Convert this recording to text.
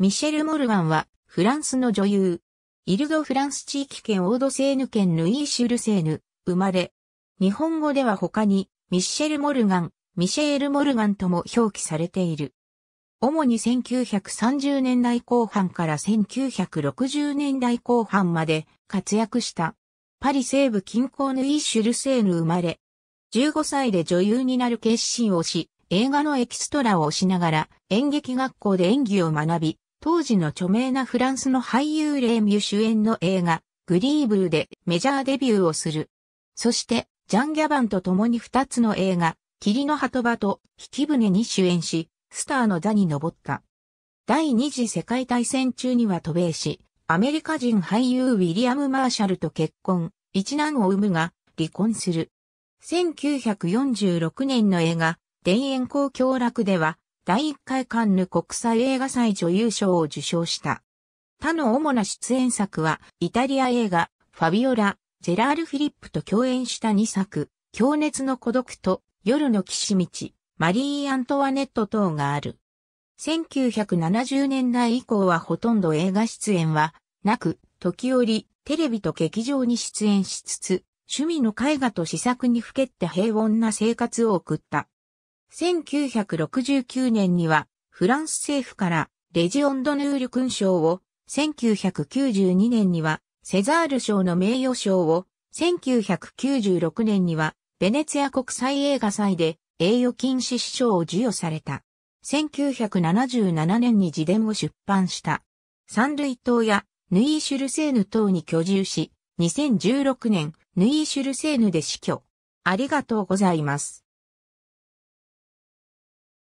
ミシェル・モルガンは、フランスの女優。イルド・フランス地域圏オードセーヌ県ヌイーシュルセーヌ、生まれ。日本語では他に、ミッシェル・モルガン、ミシェール・モルガンとも表記されている。主に1930年代後半から1960年代後半まで活躍した。パリ西部近郊ヌイーシュルセーヌ生まれ。15歳で女優になる決心をし、映画のエキストラをしながら演劇学校で演技を学び、当時の著名なフランスの俳優レーミュ主演の映画、グリーブルでメジャーデビューをする。そして、ジャン・ギャバンと共に2つの映画、霧の鳩場と引き船に主演し、スターの座に登った。第二次世界大戦中には渡米し、アメリカ人俳優ウィリアム・マーシャルと結婚、一男を産むが、離婚する。1946年の映画、田園公共楽では、第1回カンヌ国際映画祭女優賞を受賞した。他の主な出演作は、イタリア映画、ファビオラ、ジェラール・フィリップと共演した2作、強熱の孤独と、夜の騎士道、マリー・アントワネット等がある。1970年代以降はほとんど映画出演は、なく、時折、テレビと劇場に出演しつつ、趣味の絵画と試作にふけって平穏な生活を送った。1969年には、フランス政府からレジオンドヌール勲章を、1992年にはセザール賞の名誉賞を、1996年にはベネツィア国際映画祭で栄誉禁止子賞を授与された。1977年に自伝を出版した。三類島やヌイーシュルセーヌ島に居住し、2016年ヌイーシュルセーヌで死去。ありがとうございます。